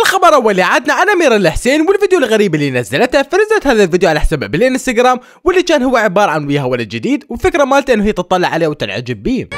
الخبر اول اللي عادنا انا ميرا الحسين والفيديو الغريب اللي نزلته فنزلت هذا الفيديو على حسابها بالانستغرام واللي كان هو عباره عن وياها ولد جديد والفكره مالته انه هي تطلع عليه وتنعجب بيه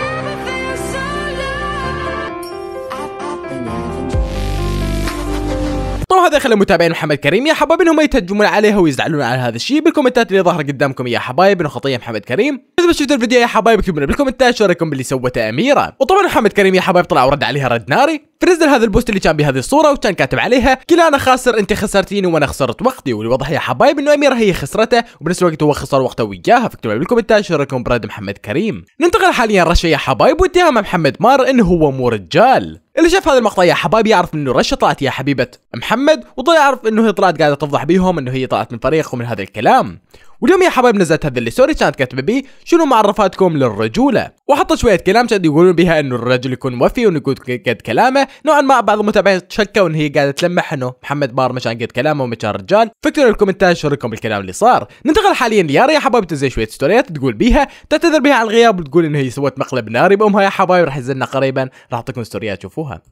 طبعا هذا يخلي متابعين محمد كريم يا حبايب انهم يتهجمون عليها ويزعلون على هذا الشيء بالكومنتات اللي ظهر قدامكم يا حبايب انه خطيه محمد كريم اذا شفتوا الفيديو يا حبايب اكتبوا لنا بالكومنتات شو رايكم باللي سوته اميره وطبعا محمد كريم يا حبايب طلع ورد عليها رد ناري فنزل هذا البوست اللي كان بهذه الصوره وكان كاتب عليها كل انا خاسر انت خسرتيني وانا خسرت وقتي والوضح يا حبايب انه اميره هي خسرته وبنفس الوقت هو خسر وقته وياها فاكتبوا لي بالكومنتات رايكم براد محمد كريم ننتقل حاليا رشا يا حبايب واتهام محمد مار انه هو مو رجال اللي شاف هذا المقطع يا حبايبي يعرف انه رشا طلعت يا حبيبه محمد وطلع يعرف انه هي طلعت قاعده تفضح بيهم انه هي طلعت من فريق ومن هذا الكلام واليوم يا حبايب نزلت هذا اللي كانت كاتبه بيه شنو معرفاتكم للرجوله وحط شويه كلام كانت يقولون بها انه الرجل يكون وفي ويقول قد كلامه نوعا ما بعض المتابعين شكوا ان هي قاعده تلمح انه محمد بار مشان قد كلامه ومشان رجال فكروا الكومنتات شو رايكم بالكلام اللي صار ننتقل حاليا ليارا يا حبايب تنزل شويه ستوريات تقول بيها تعتذر بها عن الغياب وتقول انه هي سوت مقلب ناري بامها يا حبايب راح ينزلنا قريبا راح اعطيكم ستوريات شوفوها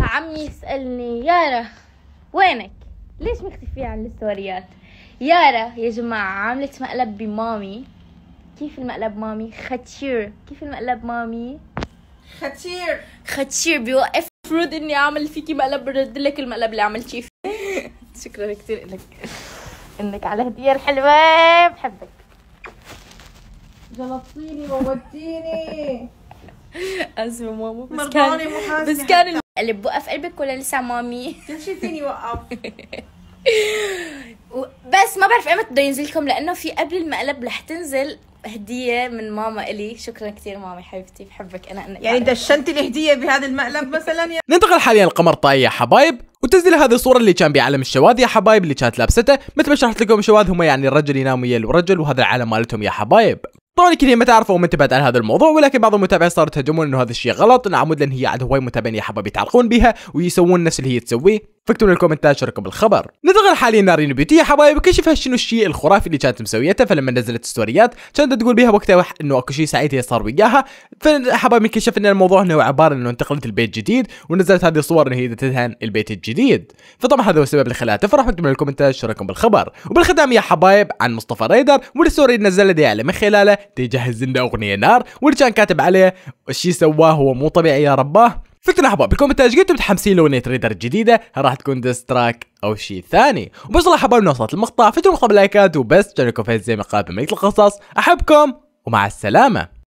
عمي يسالني يارا وينك ليش مختفيه عن الستوريات يارا يا جماعة عملت مقلب بمامي كيف المقلب مامي خطير كيف المقلب مامي خطير خطير بيوقف المفروض اني اعمل فيكي مقلب برد لك المقلب اللي عملتيه فيه شكرا كثير لك انك على هديه الحلوه بحبك جلطتيني ووديني ازمه ماما بس كان بس كان اللي بوقف قلبك ولا لسه مامي كل شيء فيني وقف بس ما بعرف ايمتى بده ينزلكم لانه في قبل المقلب رح تنزل هدية من ماما إلي شكرا كثير مامي حبيبتي بحبك أنا انك يعني دشنتي الهدية بهذا المقلب مثلا يعني ننتقل حاليا لقمر طاي يا حبايب وتنزل هذه الصورة اللي كان بعلم الشواذ يا حبايب اللي كانت لابسته مثل ما شرحت لكم الشواذ هم يعني الرجل ينام ويا الرجل وهذا العالم مالتهم يا حبايب طبعا كثير ما تعرفوا وما انتبهت عن هذا الموضوع ولكن بعض المتابعين صاروا يتهجمون انه هذا الشيء غلط انه عمود لان هي عاد هواي متابعين يا حبايب يتعلقون بها ويسوون نفس اللي هي تسويه فاكتبوا لنا الكومنتات شاركوا بالخبر ندخل حاليا نارين بيوتي يا حبايب كشفها شنو الشيء الخرافي اللي كانت مسويته فلما نزلت ستوريات كانت تقول بها وقتها انه اكو شيء سعيد هي صار وياها فحبايب كشف ان الموضوع انه عباره انه انتقلت البيت جديد ونزلت هذه الصور انه هي تدهن البيت الجديد فطبعا هذا هو السبب اللي خلاها تفرح واكتبوا لنا الكومنتات شاركوا بالخبر وبالختام يا حبايب عن مصطفى ريدر والستوري اللي نزلها دي على من خلاله تجهز لنا اغنيه نار واللي كان كاتب عليه الشيء سواه هو مو طبيعي يا رباه فكرة لحظة بالكومنتات ايش قلتوا متحمسين لأغنية ريدر جديدة راح تكون ديستراك أو شيء ثاني وبس راح أبقى وصلت المقطع فتروا مقطع بلايكات وبس جانكم في زي ما قال بملك القصص أحبكم ومع السلامة